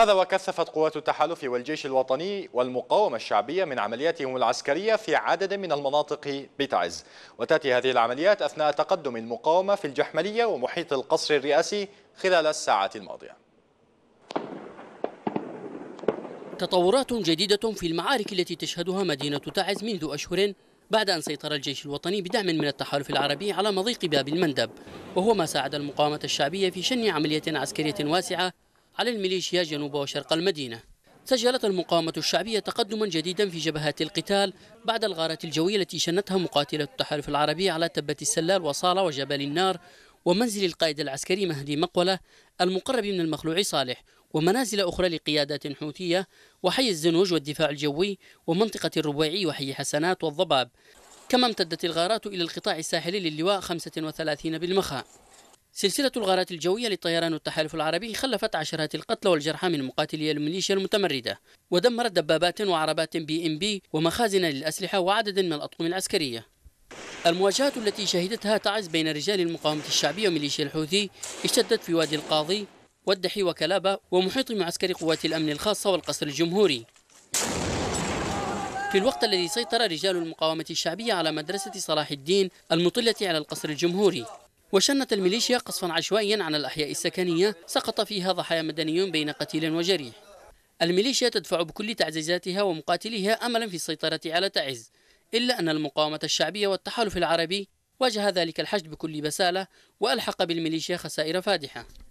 هذا وكثفت قوات التحالف والجيش الوطني والمقاومة الشعبية من عملياتهم العسكرية في عدد من المناطق بتعز وتأتي هذه العمليات أثناء تقدم المقاومة في الجحملية ومحيط القصر الرئاسي خلال الساعات الماضية تطورات جديدة في المعارك التي تشهدها مدينة تعز منذ أشهر بعد أن سيطر الجيش الوطني بدعم من التحالف العربي على مضيق باب المندب وهو ما ساعد المقاومة الشعبية في شن عملية عسكرية واسعة على الميليشيا جنوب وشرق المدينة سجلت المقاومة الشعبية تقدما جديدا في جبهات القتال بعد الغارات الجوية التي شنتها مقاتلة التحالف العربي على تبة السلال وصالة وجبل النار ومنزل القائد العسكري مهدي مقولة المقرب من المخلوع صالح ومنازل أخرى لقيادات حوثية وحي الزنوج والدفاع الجوي ومنطقة الربيعي وحي حسنات والضباب كما امتدت الغارات إلى القطاع الساحلي للواء 35 بالمخاء سلسلة الغارات الجوية للطيران والتحالف العربي خلفت عشرات القتلى والجرحى من مقاتلي الميليشيا المتمردة ودمرت دبابات وعربات بي ام بي ومخازن للأسلحة وعدد من الأطقم العسكرية المواجهات التي شهدتها تعز بين رجال المقاومة الشعبية وميليشيا الحوثي اشتدت في وادي القاضي والدحي وكلابة ومحيط معسكر قوات الأمن الخاصة والقصر الجمهوري في الوقت الذي سيطر رجال المقاومة الشعبية على مدرسة صلاح الدين المطلة على القصر الجمهوري وشنت الميليشيا قصفا عشوائيا عن الأحياء السكنية سقط فيها ضحايا مدنيون بين قتيل وجريح الميليشيا تدفع بكل تعزيزاتها ومقاتليها أملا في السيطرة على تعز إلا أن المقاومة الشعبية والتحالف العربي واجه ذلك الحشد بكل بسالة وألحق بالميليشيا خسائر فادحة